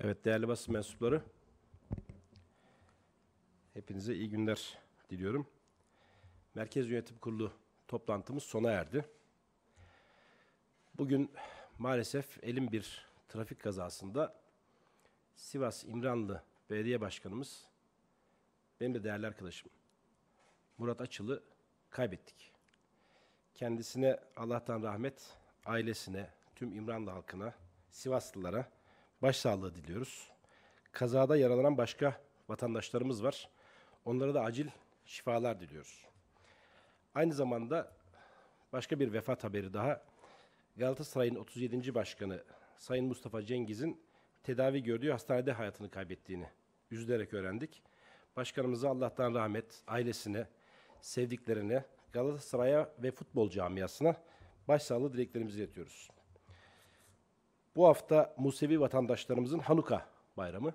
Evet değerli basın mensupları, hepinize iyi günler diliyorum. Merkez Yönetim Kurulu toplantımız sona erdi. Bugün maalesef elim bir trafik kazasında Sivas İmranlı Belediye Başkanımız, benim de değerli arkadaşım Murat Açıl'ı kaybettik. Kendisine Allah'tan rahmet, ailesine, tüm İmranlı halkına, Sivaslılara, başsağlığı diliyoruz. Kazada yaralanan başka vatandaşlarımız var. Onlara da acil şifalar diliyoruz. Aynı zamanda başka bir vefat haberi daha. Galatasaray'ın 37. Başkanı Sayın Mustafa Cengiz'in tedavi gördüğü hastanede hayatını kaybettiğini üzülerek öğrendik. Başkanımıza Allah'tan rahmet, ailesine, sevdiklerine, Galatasaray'a ve futbol camiasına başsağlığı dileklerimizi iletiyoruz. Bu hafta Musevi vatandaşlarımızın Hanuka bayramı.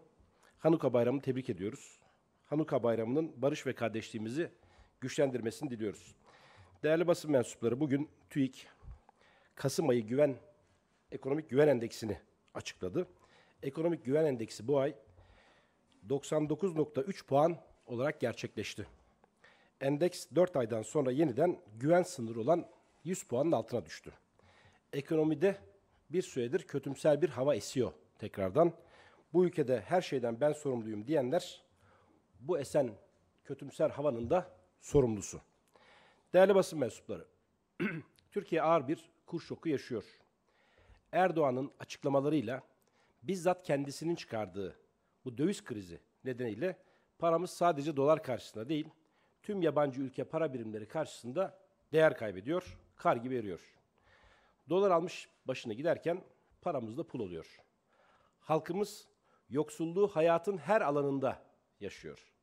Hanuka bayramını tebrik ediyoruz. Hanuka bayramının barış ve kardeşliğimizi güçlendirmesini diliyoruz. Değerli basın mensupları bugün TÜİK Kasım ayı güven ekonomik güven endeksini açıkladı. Ekonomik güven endeksi bu ay 99.3 puan olarak gerçekleşti. Endeks 4 aydan sonra yeniden güven sınırı olan 100 puanın altına düştü. Ekonomide bir süredir kötümser bir hava esiyor tekrardan. Bu ülkede her şeyden ben sorumluyum diyenler bu esen kötümser havanın da sorumlusu. Değerli basın mensupları, Türkiye ağır bir kur şoku yaşıyor. Erdoğan'ın açıklamalarıyla bizzat kendisinin çıkardığı bu döviz krizi nedeniyle paramız sadece dolar karşısında değil, tüm yabancı ülke para birimleri karşısında değer kaybediyor, kar gibi eriyor. Dolar almış başına giderken paramız da pul oluyor. Halkımız yoksulluğu hayatın her alanında yaşıyor.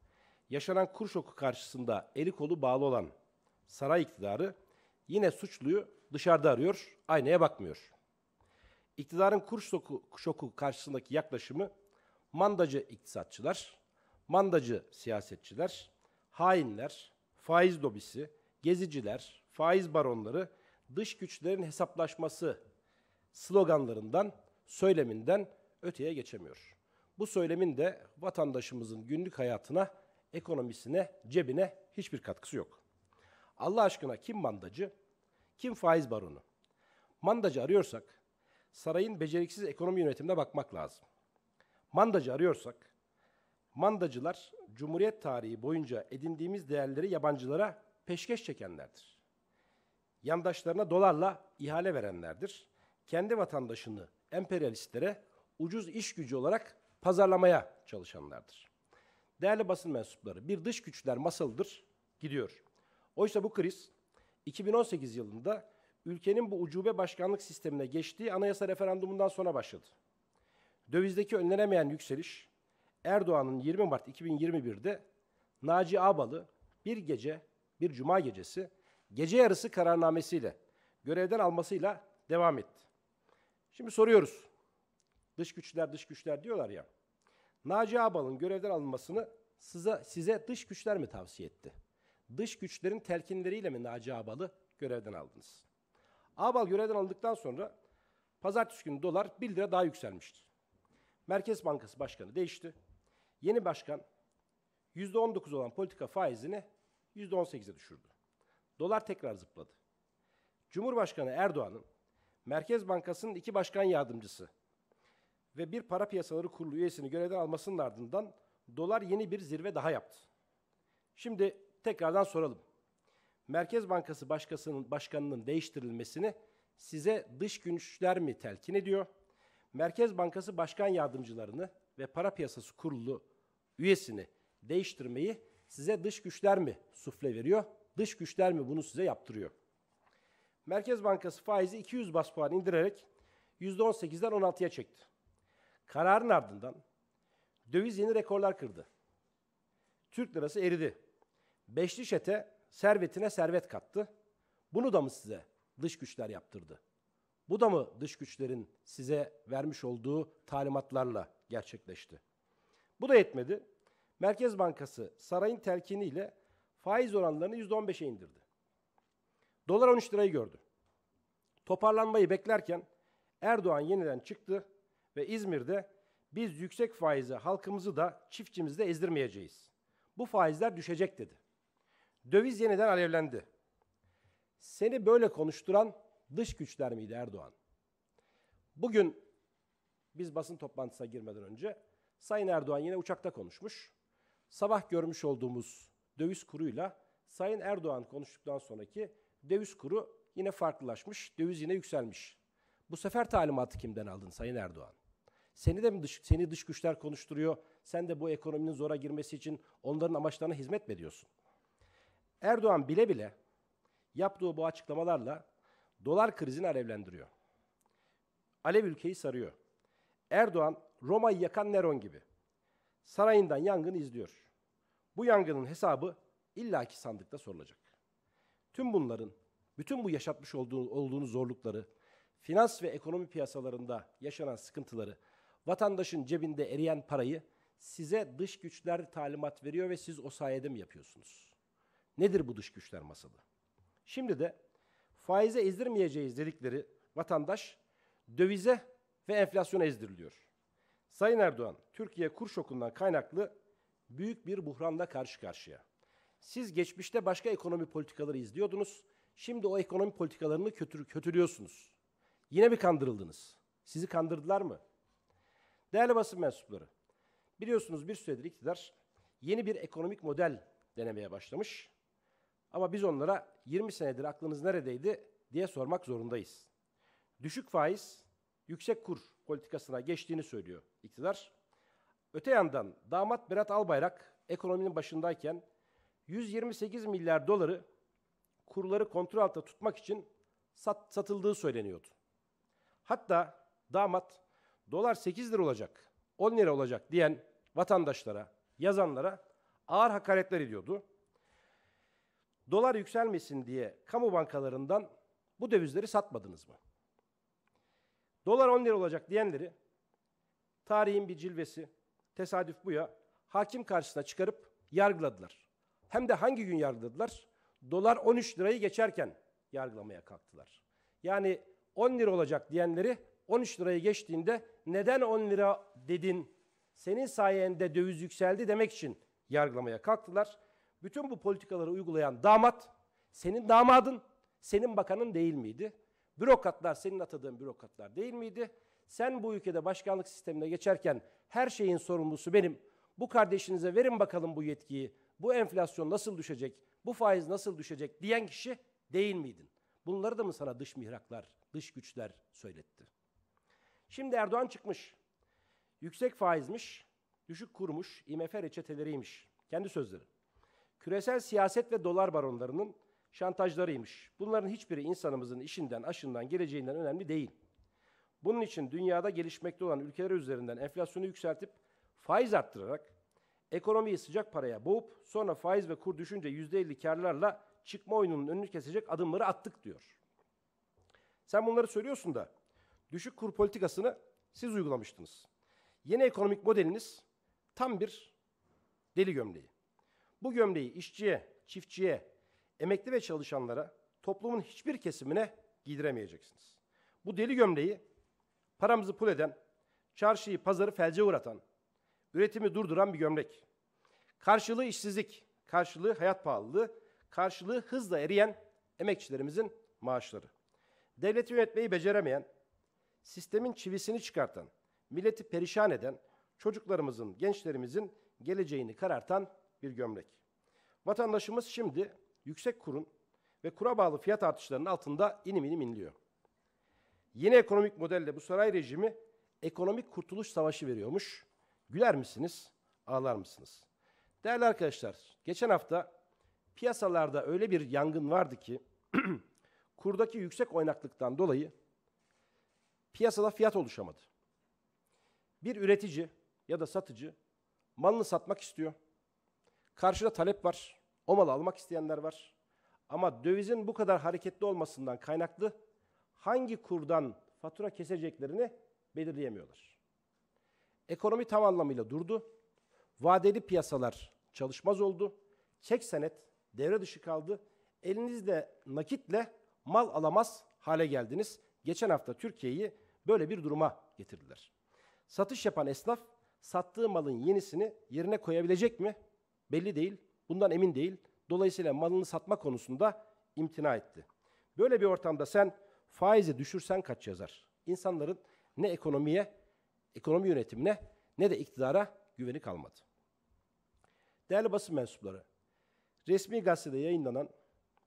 Yaşanan kur şoku karşısında eli kolu bağlı olan saray iktidarı yine suçluyu dışarıda arıyor, aynaya bakmıyor. İktidarın kur şoku, şoku karşısındaki yaklaşımı mandacı iktisatçılar, mandacı siyasetçiler, hainler, faiz lobisi, geziciler, faiz baronları dış güçlerin hesaplaşması sloganlarından, söyleminden öteye geçemiyor. Bu söylemin de vatandaşımızın günlük hayatına, ekonomisine, cebine hiçbir katkısı yok. Allah aşkına kim mandacı, kim faiz baronu? Mandacı arıyorsak sarayın beceriksiz ekonomi yönetimine bakmak lazım. Mandacı arıyorsak mandacılar Cumhuriyet tarihi boyunca edindiğimiz değerleri yabancılara peşkeş çekenlerdir yandaşlarına dolarla ihale verenlerdir. Kendi vatandaşını emperyalistlere ucuz iş gücü olarak pazarlamaya çalışanlardır. Değerli basın mensupları, bir dış güçler masalıdır, gidiyor. Oysa bu kriz 2018 yılında ülkenin bu ucube başkanlık sistemine geçtiği anayasa referandumundan sonra başladı. Dövizdeki önlenemeyen yükseliş Erdoğan'ın 20 Mart 2021'de Naci Ağbalı bir gece, bir cuma gecesi gece yarısı kararnamesiyle görevden almasıyla devam etti. Şimdi soruyoruz. Dış güçler dış güçler diyorlar ya. Naci Ağbal'ın görevden alınmasını size, size dış güçler mi tavsiye etti? Dış güçlerin telkinleriyle mi Naci Ağbal'ı görevden aldınız? Ağbal görevden alındıktan sonra pazartesi günü dolar 1 lira daha yükselmişti. Merkez Bankası Başkanı değişti. Yeni başkan %19 olan politika faizini %18'e düşürdü. Dolar tekrar zıpladı. Cumhurbaşkanı Erdoğan'ın Merkez Bankası'nın iki başkan yardımcısı ve bir para piyasaları kurulu üyesini görevden almasının ardından dolar yeni bir zirve daha yaptı. Şimdi tekrardan soralım. Merkez Bankası başkasının başkanının değiştirilmesini size dış güçler mi telkin ediyor? Merkez Bankası başkan yardımcılarını ve para piyasası kurulu üyesini değiştirmeyi size dış güçler mi sufle veriyor? Dış güçler mi bunu size yaptırıyor? Merkez Bankası faizi 200 bas puan indirerek %18'den 16'ya çekti. Kararın ardından döviz yeni rekorlar kırdı. Türk lirası eridi. Beşli çete servetine servet kattı. Bunu da mı size dış güçler yaptırdı? Bu da mı dış güçlerin size vermiş olduğu talimatlarla gerçekleşti? Bu da yetmedi. Merkez Bankası sarayın telkiniyle faiz oranlarını %15'e indirdi. Dolar 13 lirayı gördü. Toparlanmayı beklerken Erdoğan yeniden çıktı ve İzmir'de biz yüksek faize halkımızı da çiftçimizi de ezdirmeyeceğiz. Bu faizler düşecek dedi. Döviz yeniden alevlendi. Seni böyle konuşturan dış güçler miydi Erdoğan? Bugün biz basın toplantısına girmeden önce Sayın Erdoğan yine uçakta konuşmuş. Sabah görmüş olduğumuz döviz kuruyla Sayın Erdoğan konuştuktan sonraki döviz kuru yine farklılaşmış. Döviz yine yükselmiş. Bu sefer talimatı kimden aldın Sayın Erdoğan? Seni de mi dış, seni dış güçler konuşturuyor? Sen de bu ekonominin zora girmesi için onların amaçlarına hizmet mi ediyorsun? Erdoğan bile bile yaptığı bu açıklamalarla dolar krizini alevlendiriyor. Alev ülkeyi sarıyor. Erdoğan Roma'yı yakan Neron gibi sarayından yangını izliyor. Bu yangının hesabı illaki sandıkta sorulacak. Tüm bunların, bütün bu yaşatmış olduğu, olduğunuz zorlukları, finans ve ekonomi piyasalarında yaşanan sıkıntıları, vatandaşın cebinde eriyen parayı size dış güçler talimat veriyor ve siz o sayede mi yapıyorsunuz? Nedir bu dış güçler masalı? Şimdi de faize ezdirmeyeceğiz dedikleri vatandaş dövize ve enflasyona ezdiriliyor. Sayın Erdoğan, Türkiye kur şokundan kaynaklı büyük bir buhranla karşı karşıya. Siz geçmişte başka ekonomi politikaları izliyordunuz. Şimdi o ekonomi politikalarını kötü, kötülüyorsunuz. Yine mi kandırıldınız? Sizi kandırdılar mı? Değerli basın mensupları, biliyorsunuz bir süredir iktidar yeni bir ekonomik model denemeye başlamış. Ama biz onlara 20 senedir aklınız neredeydi diye sormak zorundayız. Düşük faiz, yüksek kur politikasına geçtiğini söylüyor iktidar. Öte yandan damat Berat Albayrak ekonominin başındayken 128 milyar doları kurları kontrol altında tutmak için sat, satıldığı söyleniyordu. Hatta damat dolar 8 lira olacak, 10 lira olacak diyen vatandaşlara, yazanlara ağır hakaretler ediyordu. Dolar yükselmesin diye kamu bankalarından bu dövizleri satmadınız mı? Dolar 10 lira olacak diyenleri tarihin bir cilvesi, Tesadüf bu ya. Hakim karşısına çıkarıp yargıladılar. Hem de hangi gün yargıladılar? Dolar 13 lirayı geçerken yargılamaya kalktılar. Yani 10 lira olacak diyenleri 13 lirayı geçtiğinde neden 10 lira dedin? Senin sayende döviz yükseldi demek için yargılamaya kalktılar. Bütün bu politikaları uygulayan damat senin damadın, senin bakanın değil miydi? Bürokratlar senin atadığın bürokratlar değil miydi? Sen bu ülkede başkanlık sistemine geçerken her şeyin sorumlusu benim. Bu kardeşinize verin bakalım bu yetkiyi. Bu enflasyon nasıl düşecek? Bu faiz nasıl düşecek diyen kişi değil miydin? Bunları da mı sana dış mihraklar, dış güçler söyletti? Şimdi Erdoğan çıkmış. Yüksek faizmiş, düşük kurmuş, IMF reçeteleriymiş. Kendi sözleri. Küresel siyaset ve dolar baronlarının şantajlarıymış. Bunların hiçbiri insanımızın işinden, aşından, geleceğinden önemli değil. Bunun için dünyada gelişmekte olan ülkeler üzerinden enflasyonu yükseltip faiz arttırarak ekonomiyi sıcak paraya boğup sonra faiz ve kur düşünce yüzde %50 karlarla çıkma oyununun önünü kesecek adımları attık diyor. Sen bunları söylüyorsun da düşük kur politikasını siz uygulamıştınız. Yeni ekonomik modeliniz tam bir deli gömleği. Bu gömleği işçiye, çiftçiye, emekli ve çalışanlara, toplumun hiçbir kesimine giydiremeyeceksiniz. Bu deli gömleği paramızı pul eden, çarşıyı, pazarı felce uğratan, üretimi durduran bir gömlek. Karşılığı işsizlik, karşılığı hayat pahalılığı, karşılığı hızla eriyen emekçilerimizin maaşları. Devleti yönetmeyi beceremeyen, sistemin çivisini çıkartan, milleti perişan eden, çocuklarımızın, gençlerimizin geleceğini karartan bir gömlek. Vatandaşımız şimdi yüksek kurun ve kura bağlı fiyat artışlarının altında inim inim inliyor. Yeni ekonomik modelde bu saray rejimi ekonomik kurtuluş savaşı veriyormuş. Güler misiniz? Ağlar mısınız? Değerli arkadaşlar, geçen hafta piyasalarda öyle bir yangın vardı ki kurdaki yüksek oynaklıktan dolayı piyasada fiyat oluşamadı. Bir üretici ya da satıcı malını satmak istiyor. Karşıda talep var. O malı almak isteyenler var. Ama dövizin bu kadar hareketli olmasından kaynaklı hangi kurdan fatura keseceklerini belirleyemiyorlar. Ekonomi tam anlamıyla durdu. Vadeli piyasalar çalışmaz oldu. Çek senet devre dışı kaldı. Elinizde nakitle mal alamaz hale geldiniz. Geçen hafta Türkiye'yi böyle bir duruma getirdiler. Satış yapan esnaf sattığı malın yenisini yerine koyabilecek mi? Belli değil. Bundan emin değil. Dolayısıyla malını satma konusunda imtina etti. Böyle bir ortamda sen faizi düşürsen kaç yazar? İnsanların ne ekonomiye, ekonomi yönetimine ne de iktidara güveni kalmadı. Değerli basın mensupları, resmi gazetede yayınlanan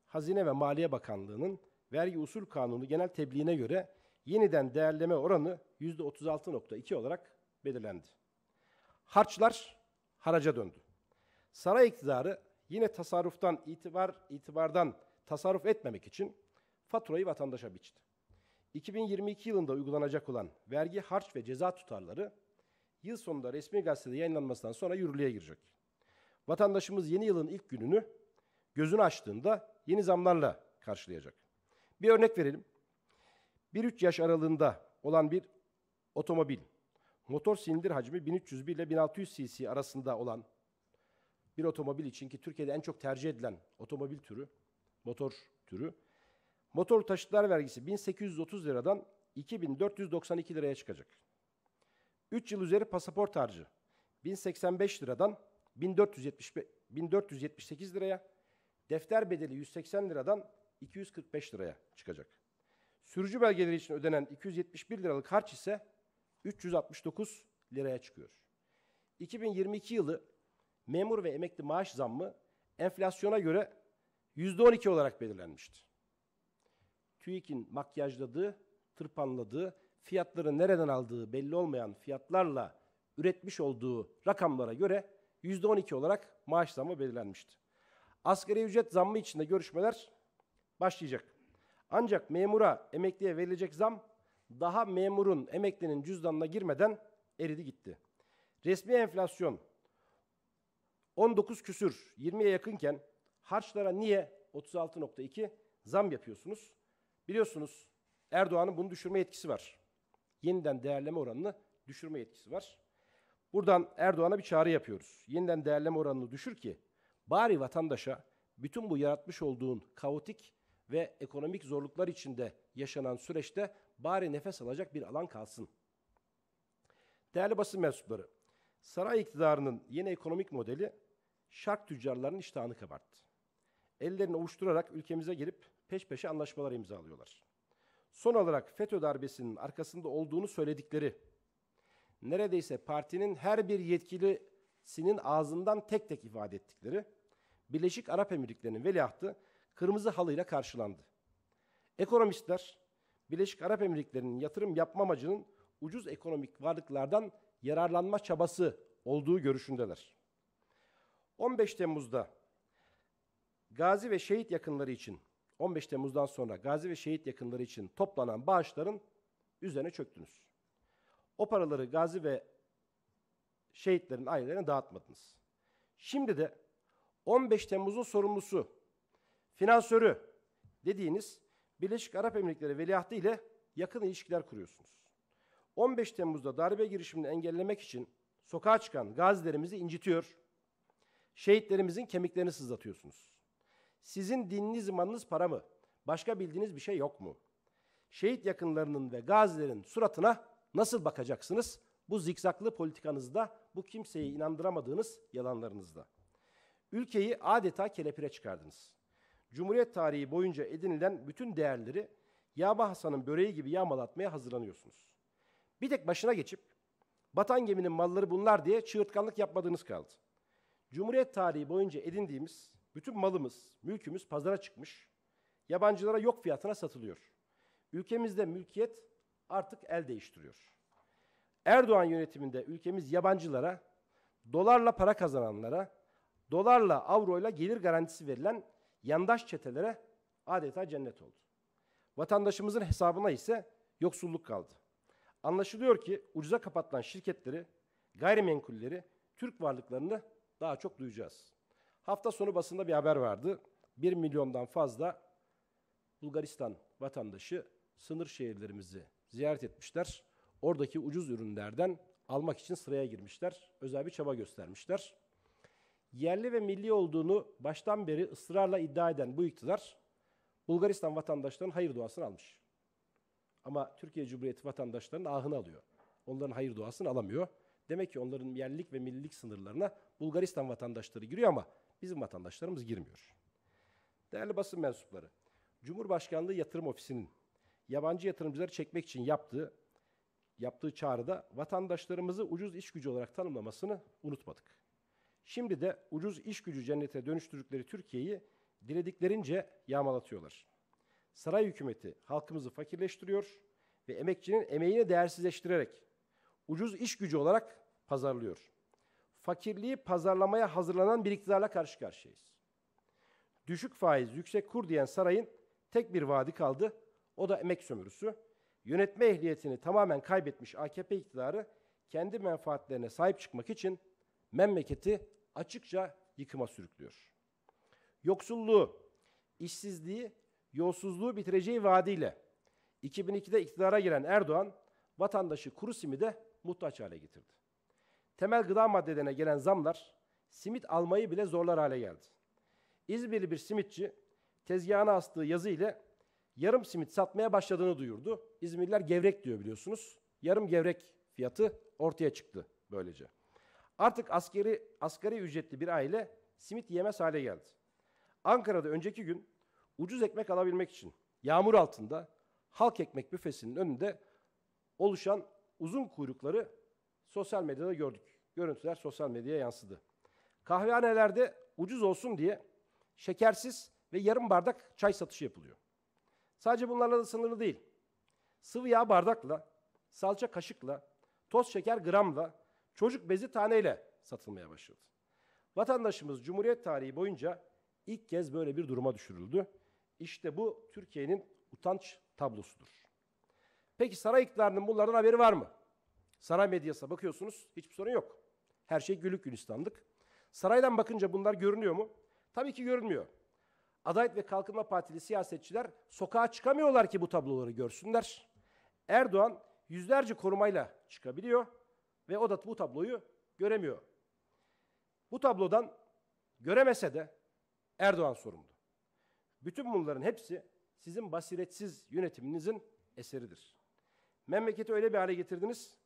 Hazine ve Maliye Bakanlığı'nın vergi usul kanunu genel tebliğine göre yeniden değerleme oranı %36.2 olarak belirlendi. Harçlar haraca döndü. Saray iktidarı yine tasarruftan itibar itibardan tasarruf etmemek için faturayı vatandaşa biçti. 2022 yılında uygulanacak olan vergi, harç ve ceza tutarları yıl sonunda resmi gazetede yayınlanmasından sonra yürürlüğe girecek. Vatandaşımız yeni yılın ilk gününü gözünü açtığında yeni zamlarla karşılayacak. Bir örnek verelim. 1-3 yaş aralığında olan bir otomobil motor silindir hacmi 1301 ile 1600 cc arasında olan bir otomobil için ki Türkiye'de en çok tercih edilen otomobil türü, motor türü Motor taşıtlar vergisi 1830 liradan 2492 liraya çıkacak. 3 yıl üzeri pasaport harcı 1085 liradan 1475, 1478 liraya, defter bedeli 180 liradan 245 liraya çıkacak. Sürücü belgeleri için ödenen 271 liralık harç ise 369 liraya çıkıyor. 2022 yılı memur ve emekli maaş zammı enflasyona göre %12 olarak belirlenmiştir. TÜİK'in makyajladığı, tırpanladığı, fiyatları nereden aldığı belli olmayan fiyatlarla üretmiş olduğu rakamlara göre %12 olarak maaş zammı belirlenmişti. Asgari ücret zammı içinde görüşmeler başlayacak. Ancak memura, emekliye verilecek zam daha memurun, emeklinin cüzdanına girmeden eridi gitti. Resmi enflasyon 19 küsür, 20'ye yakınken harçlara niye 36.2 zam yapıyorsunuz? Biliyorsunuz Erdoğan'ın bunu düşürme yetkisi var. Yeniden değerleme oranını düşürme yetkisi var. Buradan Erdoğan'a bir çağrı yapıyoruz. Yeniden değerleme oranını düşür ki bari vatandaşa bütün bu yaratmış olduğun kaotik ve ekonomik zorluklar içinde yaşanan süreçte bari nefes alacak bir alan kalsın. Değerli basın mensupları, saray iktidarının yeni ekonomik modeli şark tüccarlarının iştahını kabarttı. Ellerini ovuşturarak ülkemize girip peş peşe anlaşmalar imzalıyorlar. Son olarak FETÖ darbesinin arkasında olduğunu söyledikleri neredeyse partinin her bir yetkilisinin ağzından tek tek ifade ettikleri Birleşik Arap Emirlikleri'nin veliahtı kırmızı halıyla karşılandı. Ekonomistler Birleşik Arap Emirlikleri'nin yatırım yapma amacının ucuz ekonomik varlıklardan yararlanma çabası olduğu görüşündeler. 15 Temmuz'da gazi ve şehit yakınları için 15 Temmuz'dan sonra gazi ve şehit yakınları için toplanan bağışların üzerine çöktünüz. O paraları gazi ve şehitlerin ailelerine dağıtmadınız. Şimdi de 15 Temmuz'un sorumlusu, finansörü dediğiniz Birleşik Arap Emirlikleri veliahtı ile yakın ilişkiler kuruyorsunuz. 15 Temmuz'da darbe girişimini engellemek için sokağa çıkan gazilerimizi incitiyor, şehitlerimizin kemiklerini sızlatıyorsunuz. Sizin dininiz imanınız para mı? Başka bildiğiniz bir şey yok mu? Şehit yakınlarının ve gazilerin suratına nasıl bakacaksınız? Bu zikzaklı politikanızda, bu kimseyi inandıramadığınız yalanlarınızda. Ülkeyi adeta kelepire çıkardınız. Cumhuriyet tarihi boyunca edinilen bütün değerleri Yaba Hasan'ın böreği gibi yağmalatmaya hazırlanıyorsunuz. Bir tek başına geçip batan geminin malları bunlar diye çığırtkanlık yapmadığınız kaldı. Cumhuriyet tarihi boyunca edindiğimiz bütün malımız, mülkümüz pazara çıkmış. Yabancılara yok fiyatına satılıyor. Ülkemizde mülkiyet artık el değiştiriyor. Erdoğan yönetiminde ülkemiz yabancılara, dolarla para kazananlara, dolarla, avroyla gelir garantisi verilen yandaş çetelere adeta cennet oldu. Vatandaşımızın hesabına ise yoksulluk kaldı. Anlaşılıyor ki ucuza kapatılan şirketleri, gayrimenkulleri, Türk varlıklarını daha çok duyacağız. Hafta sonu basında bir haber vardı. 1 milyondan fazla Bulgaristan vatandaşı sınır şehirlerimizi ziyaret etmişler. Oradaki ucuz ürünlerden almak için sıraya girmişler. Özel bir çaba göstermişler. Yerli ve milli olduğunu baştan beri ısrarla iddia eden bu iktidar Bulgaristan vatandaşlarının hayır duasını almış. Ama Türkiye Cumhuriyeti vatandaşlarının ahını alıyor. Onların hayır duasını alamıyor. Demek ki onların yerlilik ve millilik sınırlarına Bulgaristan vatandaşları giriyor ama Bizim vatandaşlarımız girmiyor. Değerli basın mensupları, Cumhurbaşkanlığı Yatırım Ofisi'nin yabancı yatırımcıları çekmek için yaptığı yaptığı çağrıda vatandaşlarımızı ucuz iş gücü olarak tanımlamasını unutmadık. Şimdi de ucuz iş gücü cennete dönüştürdükleri Türkiye'yi dilediklerince yağmalatıyorlar. Saray hükümeti halkımızı fakirleştiriyor ve emekçinin emeğini değersizleştirerek ucuz iş gücü olarak pazarlıyor fakirliği pazarlamaya hazırlanan bir iktidarla karşı karşıyayız. Düşük faiz, yüksek kur diyen sarayın tek bir vaadi kaldı. O da emek sömürüsü. Yönetme ehliyetini tamamen kaybetmiş AKP iktidarı kendi menfaatlerine sahip çıkmak için memleketi açıkça yıkıma sürüklüyor. Yoksulluğu, işsizliği, yolsuzluğu bitireceği vaadiyle 2002'de iktidara giren Erdoğan vatandaşı kuru simide muhtaç hale getirdi temel gıda maddelerine gelen zamlar simit almayı bile zorlar hale geldi. İzmirli bir simitçi tezgahına astığı yazı ile yarım simit satmaya başladığını duyurdu. İzmirliler gevrek diyor biliyorsunuz. Yarım gevrek fiyatı ortaya çıktı böylece. Artık askeri, asgari ücretli bir aile simit yemez hale geldi. Ankara'da önceki gün ucuz ekmek alabilmek için yağmur altında halk ekmek büfesinin önünde oluşan uzun kuyrukları sosyal medyada gördük. Görüntüler sosyal medyaya yansıdı. Kahvehanelerde ucuz olsun diye şekersiz ve yarım bardak çay satışı yapılıyor. Sadece bunlarla da sınırlı değil. Sıvı yağ bardakla, salça kaşıkla, toz şeker gramla, çocuk bezi taneyle satılmaya başladı. Vatandaşımız Cumhuriyet tarihi boyunca ilk kez böyle bir duruma düşürüldü. İşte bu Türkiye'nin utanç tablosudur. Peki saray iktidarının bunlardan haberi var mı? Saray medyasına bakıyorsunuz hiçbir sorun yok. Her şey gülük gülistanlık. Saraydan bakınca bunlar görünüyor mu? Tabii ki görünmüyor. Adalet ve Kalkınma Partili siyasetçiler sokağa çıkamıyorlar ki bu tabloları görsünler. Erdoğan yüzlerce korumayla çıkabiliyor ve o da bu tabloyu göremiyor. Bu tablodan göremese de Erdoğan sorumlu. Bütün bunların hepsi sizin basiretsiz yönetiminizin eseridir. Memleketi öyle bir hale getirdiniz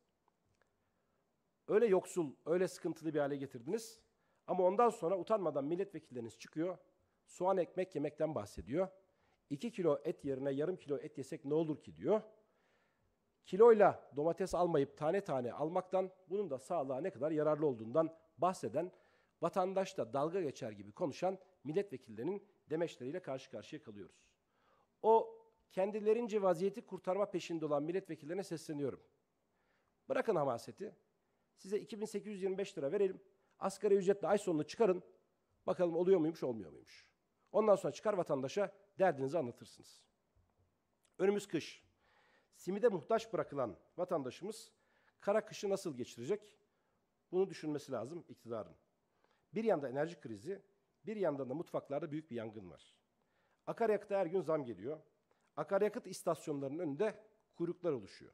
Öyle yoksul, öyle sıkıntılı bir hale getirdiniz. Ama ondan sonra utanmadan milletvekilleriniz çıkıyor. Soğan ekmek yemekten bahsediyor. 2 kilo et yerine yarım kilo et yesek ne olur ki diyor. Kiloyla domates almayıp tane tane almaktan bunun da sağlığa ne kadar yararlı olduğundan bahseden vatandaşla dalga geçer gibi konuşan milletvekillerinin demeçleriyle karşı karşıya kalıyoruz. O kendilerince vaziyeti kurtarma peşinde olan milletvekillerine sesleniyorum. Bırakın hamaseti, size 2825 lira verelim. Asgari ücretle ay sonunu çıkarın. Bakalım oluyor muymuş olmuyor muymuş. Ondan sonra çıkar vatandaşa derdinizi anlatırsınız. Önümüz kış. Simide muhtaç bırakılan vatandaşımız kara kışı nasıl geçirecek? Bunu düşünmesi lazım iktidarın. Bir yanda enerji krizi, bir yandan da mutfaklarda büyük bir yangın var. Akaryakıta her gün zam geliyor. Akaryakıt istasyonlarının önünde kuyruklar oluşuyor.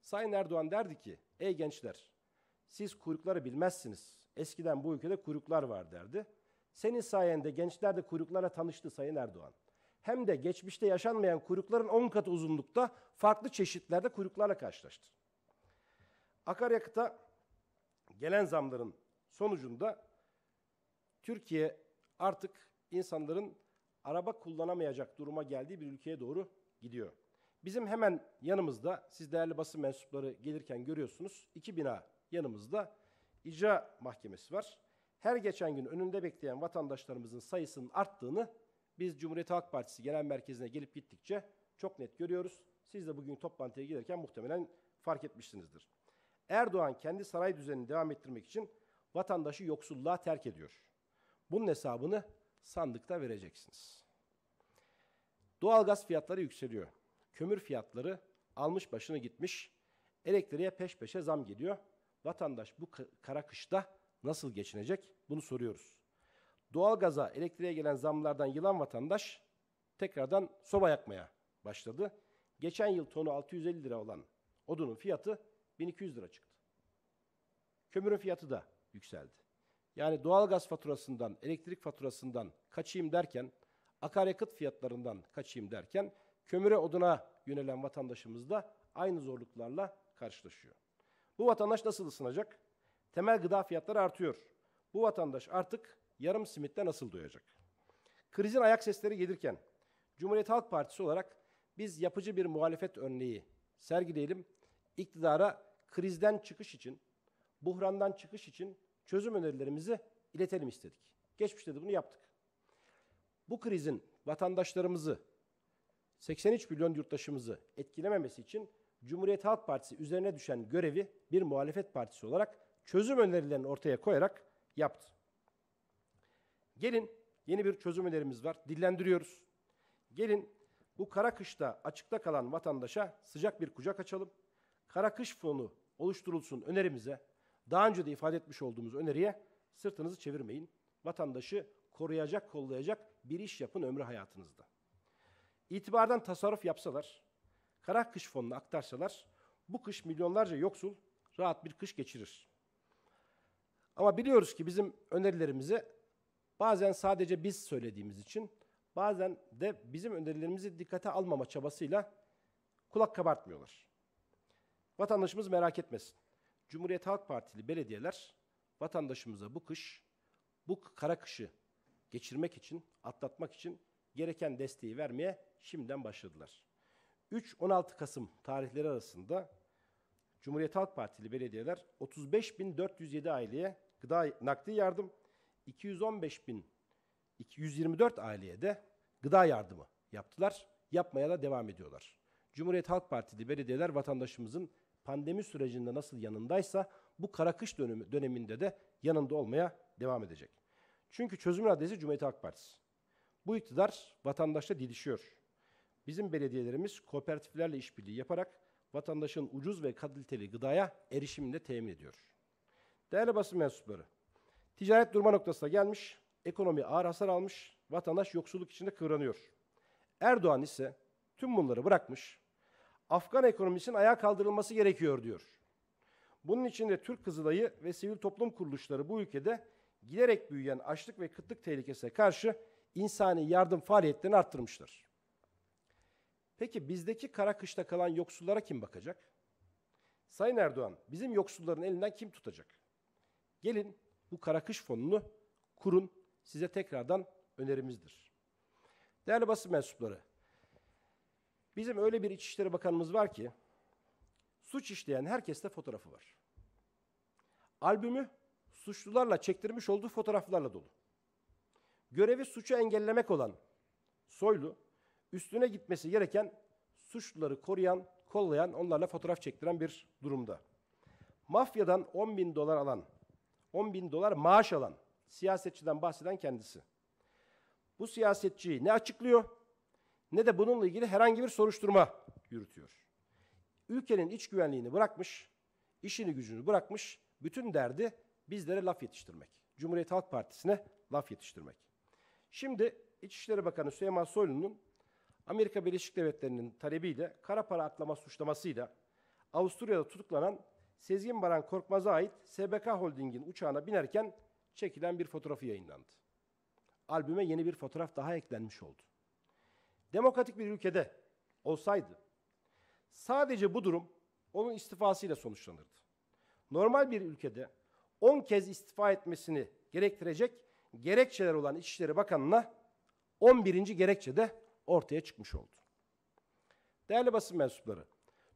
Sayın Erdoğan derdi ki, ey gençler siz kuyrukları bilmezsiniz. Eskiden bu ülkede kuyruklar var derdi. Senin sayende gençler de kuyruklara tanıştı Sayın Erdoğan. Hem de geçmişte yaşanmayan kuyrukların 10 katı uzunlukta farklı çeşitlerde kuyruklarla karşılaştı. Akaryakıta gelen zamların sonucunda Türkiye artık insanların araba kullanamayacak duruma geldiği bir ülkeye doğru gidiyor. Bizim hemen yanımızda, siz değerli basın mensupları gelirken görüyorsunuz, iki bina yanımızda icra mahkemesi var. Her geçen gün önünde bekleyen vatandaşlarımızın sayısının arttığını biz Cumhuriyet Halk Partisi Genel Merkezi'ne gelip gittikçe çok net görüyoruz. Siz de bugün toplantıya gelirken muhtemelen fark etmişsinizdir. Erdoğan kendi saray düzenini devam ettirmek için vatandaşı yoksulluğa terk ediyor. Bunun hesabını sandıkta vereceksiniz. Doğalgaz fiyatları yükseliyor kömür fiyatları almış başını gitmiş. Elektriğe peş peşe zam geliyor. Vatandaş bu kara kışta nasıl geçinecek? Bunu soruyoruz. Doğalgaza, elektriğe gelen zamlardan yılan vatandaş tekrardan soba yakmaya başladı. Geçen yıl tonu 650 lira olan odunun fiyatı 1200 lira çıktı. Kömürün fiyatı da yükseldi. Yani doğalgaz faturasından, elektrik faturasından kaçayım derken, akaryakıt fiyatlarından kaçayım derken kömüre oduna yönelen vatandaşımız da aynı zorluklarla karşılaşıyor. Bu vatandaş nasıl ısınacak? Temel gıda fiyatları artıyor. Bu vatandaş artık yarım simitte nasıl doyacak? Krizin ayak sesleri gelirken Cumhuriyet Halk Partisi olarak biz yapıcı bir muhalefet örneği sergileyelim. İktidara krizden çıkış için, buhrandan çıkış için çözüm önerilerimizi iletelim istedik. Geçmişte de bunu yaptık. Bu krizin vatandaşlarımızı 83 milyon yurttaşımızı etkilememesi için Cumhuriyet Halk Partisi üzerine düşen görevi bir muhalefet partisi olarak çözüm önerilerini ortaya koyarak yaptı. Gelin yeni bir çözüm önerimiz var. Dillendiriyoruz. Gelin bu kara kışta açıkta kalan vatandaşa sıcak bir kucak açalım. Kara kış fonu oluşturulsun önerimize. Daha önce de ifade etmiş olduğumuz öneriye sırtınızı çevirmeyin. Vatandaşı koruyacak, kollayacak bir iş yapın ömrü hayatınızda itibardan tasarruf yapsalar, kara kış fonuna aktarsalar bu kış milyonlarca yoksul rahat bir kış geçirir. Ama biliyoruz ki bizim önerilerimizi bazen sadece biz söylediğimiz için bazen de bizim önerilerimizi dikkate almama çabasıyla kulak kabartmıyorlar. Vatandaşımız merak etmesin. Cumhuriyet Halk Partili belediyeler vatandaşımıza bu kış, bu kara kışı geçirmek için, atlatmak için gereken desteği vermeye şimdiden başladılar. 3-16 Kasım tarihleri arasında Cumhuriyet Halk Partili belediyeler 35.407 aileye gıda nakdi yardım, 215.224 aileye de gıda yardımı yaptılar. Yapmaya da devam ediyorlar. Cumhuriyet Halk Partili belediyeler vatandaşımızın pandemi sürecinde nasıl yanındaysa bu kara kış dönemi, döneminde de yanında olmaya devam edecek. Çünkü çözüm adresi Cumhuriyet Halk Partisi. Bu iktidar vatandaşla didişiyor. Bizim belediyelerimiz kooperatiflerle işbirliği yaparak vatandaşın ucuz ve kaliteli gıdaya erişimini de temin ediyor. Değerli basın mensupları, ticaret durma noktasına gelmiş, ekonomi ağır hasar almış, vatandaş yoksulluk içinde kıvranıyor. Erdoğan ise tüm bunları bırakmış, Afgan ekonomisinin ayağa kaldırılması gerekiyor diyor. Bunun için de Türk Kızılayı ve sivil toplum kuruluşları bu ülkede giderek büyüyen açlık ve kıtlık tehlikesine karşı insani yardım faaliyetlerini arttırmıştır. Peki bizdeki kara kışta kalan yoksullara kim bakacak? Sayın Erdoğan, bizim yoksulların elinden kim tutacak? Gelin bu kara kış fonunu kurun, size tekrardan önerimizdir. Değerli basın mensupları, bizim öyle bir İçişleri Bakanımız var ki, suç işleyen herkeste fotoğrafı var. Albümü suçlularla çektirmiş olduğu fotoğraflarla dolu. Görevi suçu engellemek olan Soylu, üstüne gitmesi gereken suçluları koruyan, kollayan, onlarla fotoğraf çektiren bir durumda. Mafyadan 10 bin dolar alan, 10 bin dolar maaş alan siyasetçiden bahseden kendisi. Bu siyasetçiyi ne açıklıyor ne de bununla ilgili herhangi bir soruşturma yürütüyor. Ülkenin iç güvenliğini bırakmış, işini gücünü bırakmış, bütün derdi bizlere laf yetiştirmek. Cumhuriyet Halk Partisi'ne laf yetiştirmek. Şimdi İçişleri Bakanı Süleyman Soylu'nun Amerika Birleşik Devletleri'nin talebiyle kara para aklama suçlamasıyla Avusturya'da tutuklanan Sezgin Baran Korkmaz'a ait SBK Holding'in uçağına binerken çekilen bir fotoğrafı yayınlandı. Albüme yeni bir fotoğraf daha eklenmiş oldu. Demokratik bir ülkede olsaydı sadece bu durum onun istifasıyla sonuçlanırdı. Normal bir ülkede 10 kez istifa etmesini gerektirecek gerekçeler olan İçişleri Bakanı'na 11. gerekçe de ortaya çıkmış oldu. Değerli basın mensupları,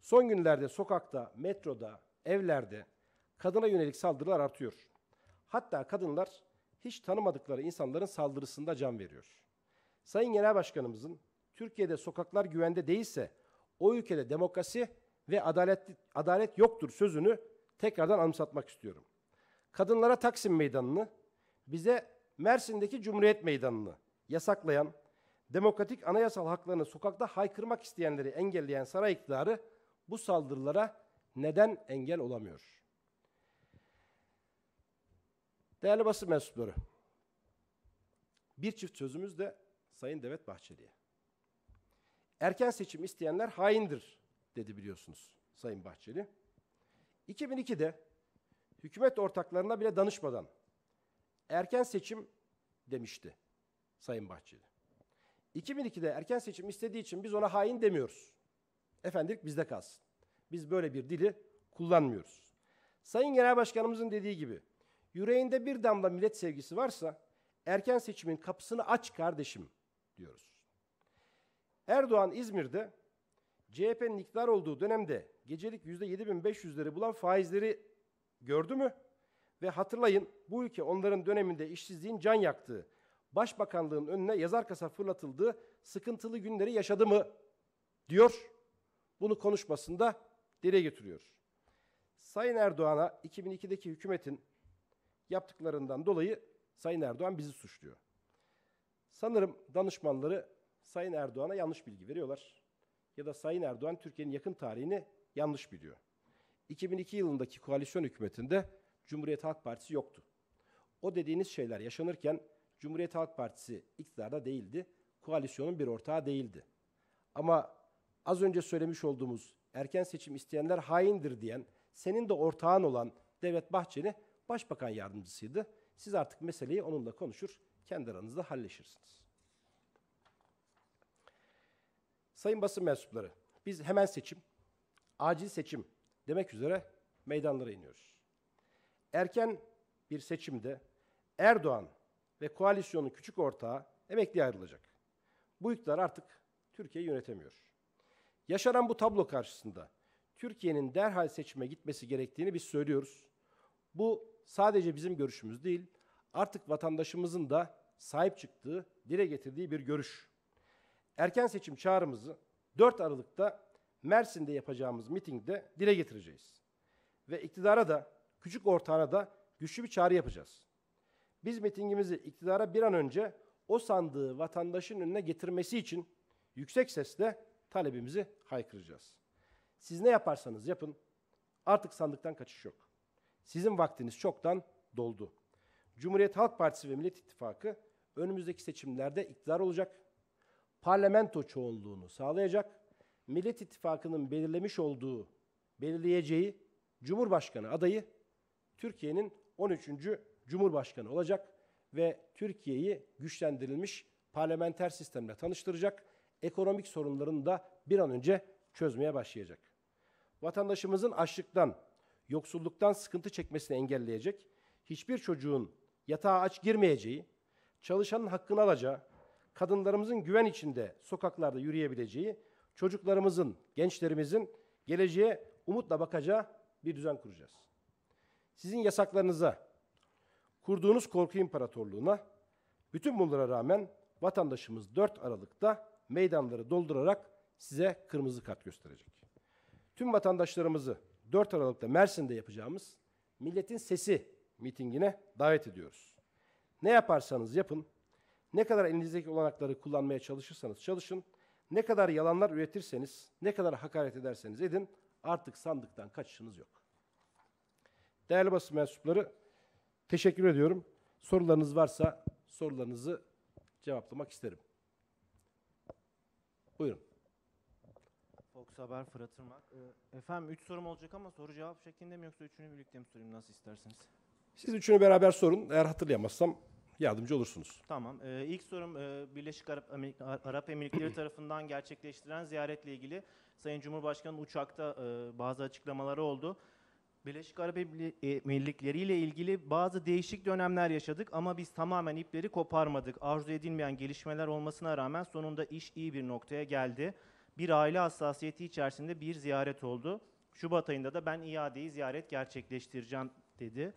son günlerde sokakta, metroda, evlerde kadına yönelik saldırılar artıyor. Hatta kadınlar hiç tanımadıkları insanların saldırısında can veriyor. Sayın Genel Başkanımızın Türkiye'de sokaklar güvende değilse o ülkede demokrasi ve adalet, adalet yoktur sözünü tekrardan anımsatmak istiyorum. Kadınlara Taksim Meydanı'nı, bize Mersin'deki Cumhuriyet Meydanı'nı yasaklayan, demokratik anayasal haklarını sokakta haykırmak isteyenleri engelleyen saray iktidarı bu saldırılara neden engel olamıyor? Değerli basın mensupları, bir çift sözümüz de Sayın Devlet Bahçeli'ye. Erken seçim isteyenler haindir dedi biliyorsunuz Sayın Bahçeli. 2002'de hükümet ortaklarına bile danışmadan erken seçim demişti Sayın Bahçeli. 2002'de erken seçim istediği için biz ona hain demiyoruz. Efendilik bizde kalsın. Biz böyle bir dili kullanmıyoruz. Sayın Genel Başkanımızın dediği gibi yüreğinde bir damla millet sevgisi varsa erken seçimin kapısını aç kardeşim diyoruz. Erdoğan İzmir'de CHP'nin iktidar olduğu dönemde gecelik %7500'leri bulan faizleri gördü mü? Ve hatırlayın bu ülke onların döneminde işsizliğin can yaktığı, başbakanlığın önüne yazar kasa fırlatıldığı sıkıntılı günleri yaşadı mı diyor. Bunu konuşmasında dile getiriyor. Sayın Erdoğan'a 2002'deki hükümetin yaptıklarından dolayı Sayın Erdoğan bizi suçluyor. Sanırım danışmanları Sayın Erdoğan'a yanlış bilgi veriyorlar. Ya da Sayın Erdoğan Türkiye'nin yakın tarihini yanlış biliyor. 2002 yılındaki koalisyon hükümetinde Cumhuriyet Halk Partisi yoktu. O dediğiniz şeyler yaşanırken Cumhuriyet Halk Partisi iktidarda değildi. Koalisyonun bir ortağı değildi. Ama az önce söylemiş olduğumuz erken seçim isteyenler haindir diyen, senin de ortağın olan Devlet Bahçeli başbakan yardımcısıydı. Siz artık meseleyi onunla konuşur, kendi aranızda halleşirsiniz. Sayın basın mensupları, biz hemen seçim, acil seçim demek üzere meydanlara iniyoruz erken bir seçimde Erdoğan ve koalisyonun küçük ortağı emekli ayrılacak. Bu iktidar artık Türkiye'yi yönetemiyor. Yaşanan bu tablo karşısında Türkiye'nin derhal seçime gitmesi gerektiğini biz söylüyoruz. Bu sadece bizim görüşümüz değil, artık vatandaşımızın da sahip çıktığı, dile getirdiği bir görüş. Erken seçim çağrımızı 4 Aralık'ta Mersin'de yapacağımız mitingde dile getireceğiz. Ve iktidara da küçük ortağına da güçlü bir çağrı yapacağız. Biz mitingimizi iktidara bir an önce o sandığı vatandaşın önüne getirmesi için yüksek sesle talebimizi haykıracağız. Siz ne yaparsanız yapın artık sandıktan kaçış yok. Sizin vaktiniz çoktan doldu. Cumhuriyet Halk Partisi ve Millet İttifakı önümüzdeki seçimlerde iktidar olacak. Parlamento çoğunluğunu sağlayacak. Millet İttifakı'nın belirlemiş olduğu, belirleyeceği Cumhurbaşkanı adayı Türkiye'nin 13. Cumhurbaşkanı olacak ve Türkiye'yi güçlendirilmiş parlamenter sistemle tanıştıracak, ekonomik sorunlarını da bir an önce çözmeye başlayacak. Vatandaşımızın açlıktan, yoksulluktan sıkıntı çekmesini engelleyecek, hiçbir çocuğun yatağa aç girmeyeceği, çalışanın hakkını alacağı, kadınlarımızın güven içinde sokaklarda yürüyebileceği, çocuklarımızın, gençlerimizin geleceğe umutla bakacağı bir düzen kuracağız sizin yasaklarınıza, kurduğunuz korku imparatorluğuna, bütün bunlara rağmen vatandaşımız 4 Aralık'ta meydanları doldurarak size kırmızı kart gösterecek. Tüm vatandaşlarımızı 4 Aralık'ta Mersin'de yapacağımız Milletin Sesi mitingine davet ediyoruz. Ne yaparsanız yapın, ne kadar elinizdeki olanakları kullanmaya çalışırsanız çalışın, ne kadar yalanlar üretirseniz, ne kadar hakaret ederseniz edin, artık sandıktan kaçışınız yok. Değerli basın mensupları teşekkür ediyorum. Sorularınız varsa sorularınızı cevaplamak isterim. Buyurun. Fox Haber Fırat Irmak. Ee, efendim 3 sorum olacak ama soru cevap şeklinde mi yoksa üçünü birlikte mi sorayım nasıl isterseniz? Siz üçünü beraber sorun. Eğer hatırlayamazsam yardımcı olursunuz. Tamam. Ee, ilk sorum e, Birleşik Arap, Amerika, Arap Emirlikleri tarafından gerçekleştirilen ziyaretle ilgili. Sayın Cumhurbaşkanı uçakta e, bazı açıklamaları oldu. Birleşik Arap e, Emirlikleri ile ilgili bazı değişik dönemler yaşadık ama biz tamamen ipleri koparmadık. Arzu edilmeyen gelişmeler olmasına rağmen sonunda iş iyi bir noktaya geldi. Bir aile hassasiyeti içerisinde bir ziyaret oldu. Şubat ayında da ben iadeyi ziyaret gerçekleştireceğim dedi.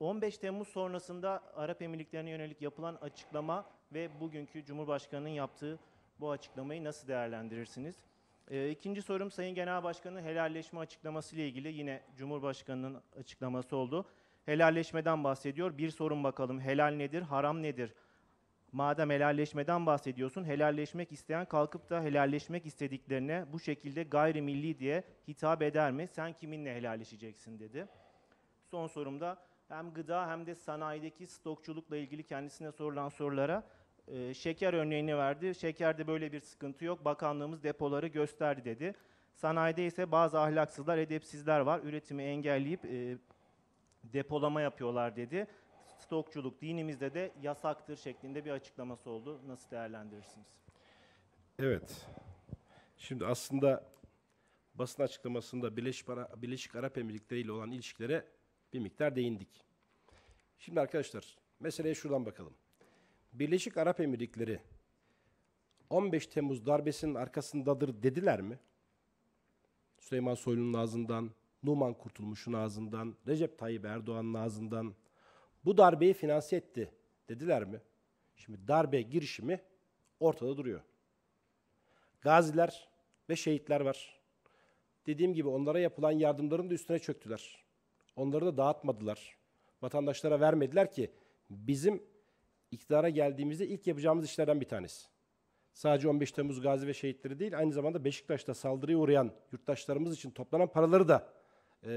15 e, Temmuz sonrasında Arap Emirliklerine yönelik yapılan açıklama ve bugünkü Cumhurbaşkanı'nın yaptığı bu açıklamayı nasıl değerlendirirsiniz? E, ikinci sorum Sayın Genel Başkan'ın helalleşme açıklaması ile ilgili yine Cumhurbaşkanı'nın açıklaması oldu. Helalleşmeden bahsediyor. Bir sorun bakalım helal nedir, haram nedir? Madem helalleşmeden bahsediyorsun, helalleşmek isteyen kalkıp da helalleşmek istediklerine bu şekilde gayrimilli diye hitap eder mi? Sen kiminle helalleşeceksin dedi. Son sorumda hem gıda hem de sanayideki stokçulukla ilgili kendisine sorulan sorulara e, şeker örneğini verdi. Şekerde böyle bir sıkıntı yok. Bakanlığımız depoları gösterdi dedi. Sanayide ise bazı ahlaksızlar, edepsizler var. Üretimi engelleyip e, depolama yapıyorlar dedi. Stokçuluk dinimizde de yasaktır şeklinde bir açıklaması oldu. Nasıl değerlendirirsiniz? Evet. Şimdi aslında basın açıklamasında Birleşik, Ara, Birleşik Arap Emirlikleri ile olan ilişkilere bir miktar değindik. Şimdi arkadaşlar meseleye şuradan bakalım. Birleşik Arap Emirlikleri 15 Temmuz darbesinin arkasındadır dediler mi? Süleyman Soylu'nun ağzından, Numan Kurtulmuş'un ağzından, Recep Tayyip Erdoğan'ın ağzından bu darbeyi finanse etti dediler mi? Şimdi darbe girişimi ortada duruyor. Gaziler ve şehitler var. Dediğim gibi onlara yapılan yardımların da üstüne çöktüler. Onları da dağıtmadılar. Vatandaşlara vermediler ki bizim iktidara geldiğimizde ilk yapacağımız işlerden bir tanesi. Sadece 15 Temmuz gazi ve şehitleri değil, aynı zamanda Beşiktaş'ta saldırıya uğrayan yurttaşlarımız için toplanan paraları da e,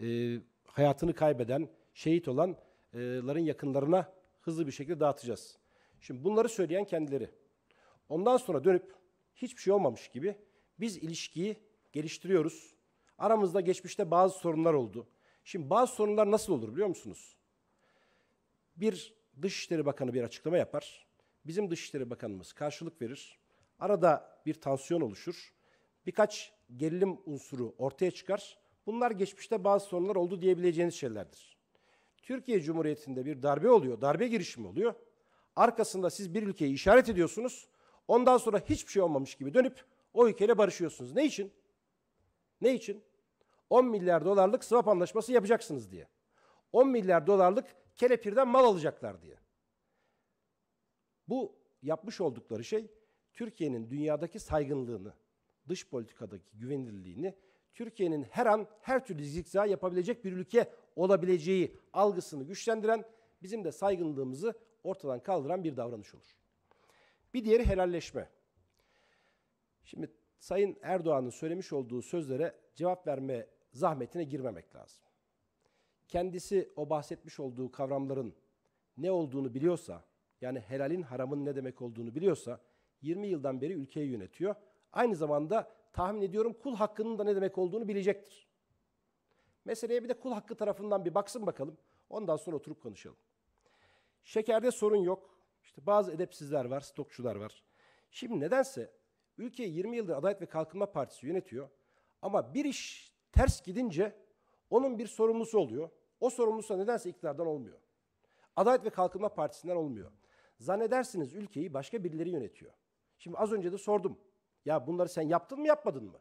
e, hayatını kaybeden, şehit olanların e, yakınlarına hızlı bir şekilde dağıtacağız. Şimdi bunları söyleyen kendileri. Ondan sonra dönüp hiçbir şey olmamış gibi biz ilişkiyi geliştiriyoruz. Aramızda geçmişte bazı sorunlar oldu. Şimdi bazı sorunlar nasıl olur biliyor musunuz? Bir Dışişleri Bakanı bir açıklama yapar. Bizim Dışişleri Bakanımız karşılık verir. Arada bir tansiyon oluşur. Birkaç gerilim unsuru ortaya çıkar. Bunlar geçmişte bazı sorunlar oldu diyebileceğiniz şeylerdir. Türkiye Cumhuriyeti'nde bir darbe oluyor, darbe girişimi oluyor. Arkasında siz bir ülkeyi işaret ediyorsunuz. Ondan sonra hiçbir şey olmamış gibi dönüp o ülkeyle barışıyorsunuz. Ne için? Ne için? 10 milyar dolarlık swap anlaşması yapacaksınız diye. 10 milyar dolarlık kelepirden mal alacaklar diye. Bu yapmış oldukları şey Türkiye'nin dünyadaki saygınlığını, dış politikadaki güvenilirliğini, Türkiye'nin her an her türlü zikza yapabilecek bir ülke olabileceği algısını güçlendiren, bizim de saygınlığımızı ortadan kaldıran bir davranış olur. Bir diğeri helalleşme. Şimdi Sayın Erdoğan'ın söylemiş olduğu sözlere cevap verme zahmetine girmemek lazım kendisi o bahsetmiş olduğu kavramların ne olduğunu biliyorsa, yani helalin haramın ne demek olduğunu biliyorsa 20 yıldan beri ülkeyi yönetiyor. Aynı zamanda tahmin ediyorum kul hakkının da ne demek olduğunu bilecektir. Meseleye bir de kul hakkı tarafından bir baksın bakalım. Ondan sonra oturup konuşalım. Şekerde sorun yok. İşte bazı edepsizler var, stokçular var. Şimdi nedense ülke 20 yıldır Adalet ve Kalkınma Partisi yönetiyor. Ama bir iş ters gidince onun bir sorumlusu oluyor. O sorumlusu nedense iktidardan olmuyor. Adalet ve Kalkınma Partisi'nden olmuyor. Zannedersiniz ülkeyi başka birileri yönetiyor. Şimdi az önce de sordum. Ya bunları sen yaptın mı yapmadın mı?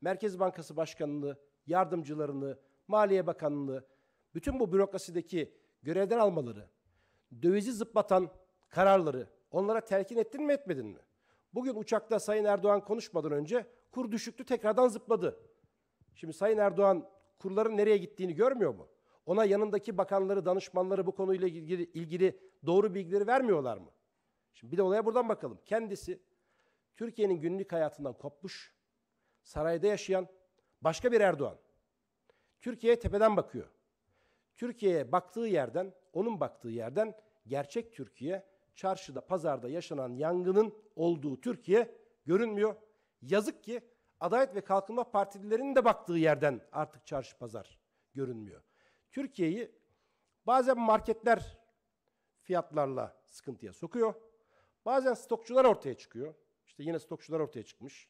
Merkez Bankası Başkanı'nı, yardımcılarını, Maliye Bakanı'nı, bütün bu bürokrasideki görevden almaları, dövizi zıplatan kararları onlara telkin ettin mi etmedin mi? Bugün uçakta Sayın Erdoğan konuşmadan önce kur düşüktü tekrardan zıpladı. Şimdi Sayın Erdoğan kurların nereye gittiğini görmüyor mu? Ona yanındaki bakanları, danışmanları bu konuyla ilgili, ilgili doğru bilgileri vermiyorlar mı? Şimdi bir de olaya buradan bakalım. Kendisi Türkiye'nin günlük hayatından kopmuş, sarayda yaşayan başka bir Erdoğan. Türkiye'ye tepeden bakıyor. Türkiye'ye baktığı yerden, onun baktığı yerden gerçek Türkiye, çarşıda, pazarda yaşanan yangının olduğu Türkiye görünmüyor. Yazık ki Adalet ve Kalkınma Partililerinin de baktığı yerden artık çarşı pazar görünmüyor. Türkiye'yi bazen marketler fiyatlarla sıkıntıya sokuyor. Bazen stokçular ortaya çıkıyor. İşte yine stokçular ortaya çıkmış.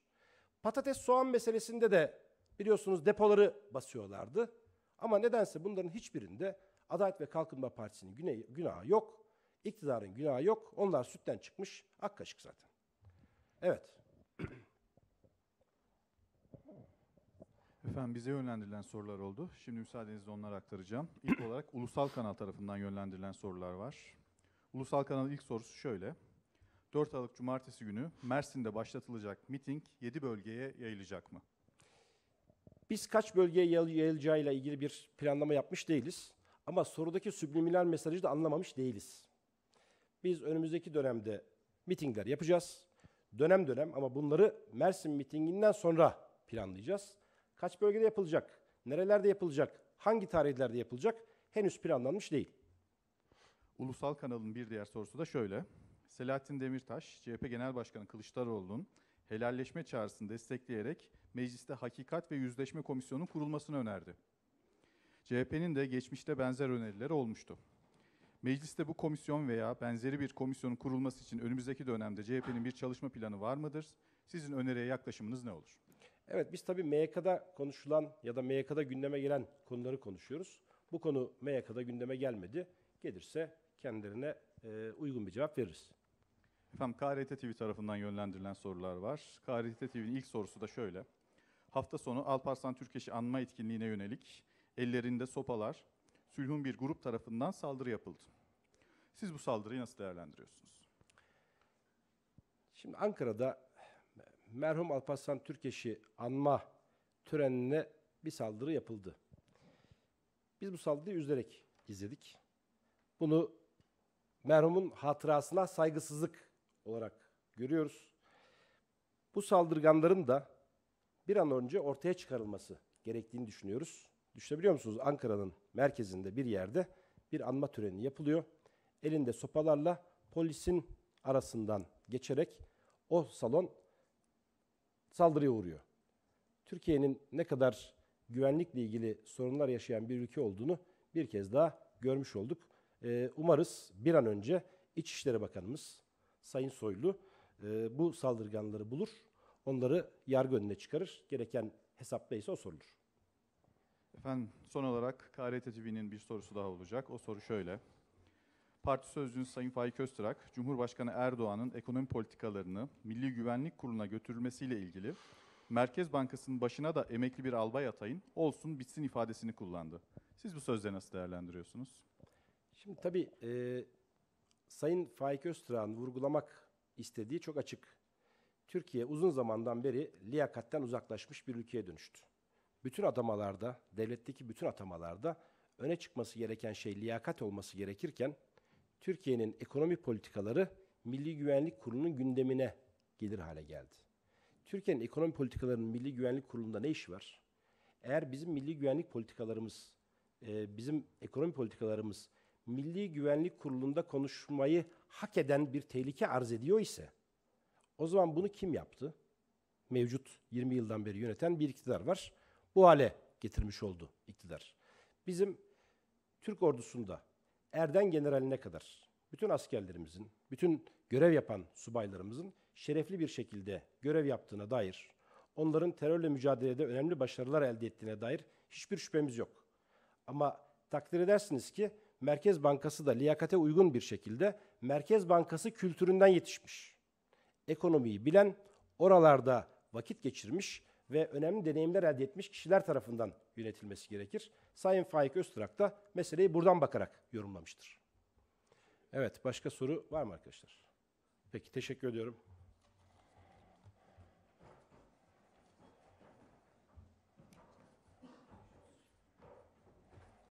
Patates soğan meselesinde de biliyorsunuz depoları basıyorlardı. Ama nedense bunların hiçbirinde Adalet ve Kalkınma Partisi'nin günahı yok. İktidarın günahı yok. Onlar sütten çıkmış ak kaşık zaten. Evet. Efendim bize yönlendirilen sorular oldu. Şimdi müsaadenizle onları aktaracağım. İlk olarak ulusal kanal tarafından yönlendirilen sorular var. Ulusal kanalın ilk sorusu şöyle. 4 Aralık Cumartesi günü Mersin'de başlatılacak miting 7 bölgeye yayılacak mı? Biz kaç bölgeye yayılacağıyla ilgili bir planlama yapmış değiliz. Ama sorudaki subliminal mesajı da anlamamış değiliz. Biz önümüzdeki dönemde mitingler yapacağız. Dönem dönem ama bunları Mersin mitinginden sonra planlayacağız. Kaç bölgede yapılacak? Nerelerde yapılacak? Hangi tarihlerde yapılacak? Henüz planlanmış değil. Ulusal kanalın bir diğer sorusu da şöyle. Selahattin Demirtaş, CHP Genel Başkanı Kılıçdaroğlu'nun helalleşme çağrısını destekleyerek mecliste hakikat ve yüzleşme Komisyonunun kurulmasını önerdi. CHP'nin de geçmişte benzer önerileri olmuştu. Mecliste bu komisyon veya benzeri bir komisyonun kurulması için önümüzdeki dönemde CHP'nin bir çalışma planı var mıdır? Sizin öneriye yaklaşımınız ne olur? Evet biz tabii MYK'da konuşulan ya da MYK'da gündeme gelen konuları konuşuyoruz. Bu konu MYK'da gündeme gelmedi. Gelirse kendilerine e, uygun bir cevap veririz. Efendim KRT TV tarafından yönlendirilen sorular var. KRT TV'nin ilk sorusu da şöyle. Hafta sonu Alparslan Türkeş'i anma etkinliğine yönelik ellerinde sopalar, sülhün bir grup tarafından saldırı yapıldı. Siz bu saldırıyı nasıl değerlendiriyorsunuz? Şimdi Ankara'da merhum Alparslan Türkeş'i anma törenine bir saldırı yapıldı. Biz bu saldırıyı üzülerek izledik. Bunu merhumun hatırasına saygısızlık olarak görüyoruz. Bu saldırganların da bir an önce ortaya çıkarılması gerektiğini düşünüyoruz. Düşünebiliyor musunuz? Ankara'nın merkezinde bir yerde bir anma töreni yapılıyor. Elinde sopalarla polisin arasından geçerek o salon saldırıya uğruyor. Türkiye'nin ne kadar güvenlikle ilgili sorunlar yaşayan bir ülke olduğunu bir kez daha görmüş olduk. Ee, umarız bir an önce İçişleri Bakanımız Sayın Soylu e, bu saldırganları bulur, onları yargı önüne çıkarır. Gereken hesap neyse o sorulur. Efendim son olarak KRT TV'nin bir sorusu daha olacak. O soru şöyle. Parti Sözcüsü Sayın Faik Öztürk, Cumhurbaşkanı Erdoğan'ın ekonomi politikalarını Milli Güvenlik Kurulu'na götürülmesiyle ilgili Merkez Bankası'nın başına da emekli bir albay atayın, olsun bitsin ifadesini kullandı. Siz bu sözleri nasıl değerlendiriyorsunuz? Şimdi tabii e, Sayın Faik Öztürk'ün vurgulamak istediği çok açık. Türkiye uzun zamandan beri liyakatten uzaklaşmış bir ülkeye dönüştü. Bütün atamalarda, devletteki bütün atamalarda öne çıkması gereken şey liyakat olması gerekirken Türkiye'nin ekonomi politikaları Milli Güvenlik Kurulu'nun gündemine gelir hale geldi. Türkiye'nin ekonomi politikalarının Milli Güvenlik Kurulu'nda ne iş var? Eğer bizim milli güvenlik politikalarımız, e, bizim ekonomi politikalarımız Milli Güvenlik Kurulu'nda konuşmayı hak eden bir tehlike arz ediyor ise o zaman bunu kim yaptı? Mevcut 20 yıldan beri yöneten bir iktidar var. Bu hale getirmiş oldu iktidar. Bizim Türk ordusunda Erden generaline kadar bütün askerlerimizin, bütün görev yapan subaylarımızın şerefli bir şekilde görev yaptığına dair, onların terörle mücadelede önemli başarılar elde ettiğine dair hiçbir şüphemiz yok. Ama takdir edersiniz ki Merkez Bankası da liyakate uygun bir şekilde Merkez Bankası kültüründen yetişmiş. Ekonomiyi bilen, oralarda vakit geçirmiş ve önemli deneyimler elde etmiş kişiler tarafından yönetilmesi gerekir. Sayın Faik Öztürk da meseleyi buradan bakarak yorumlamıştır. Evet, başka soru var mı arkadaşlar? Peki, teşekkür ediyorum.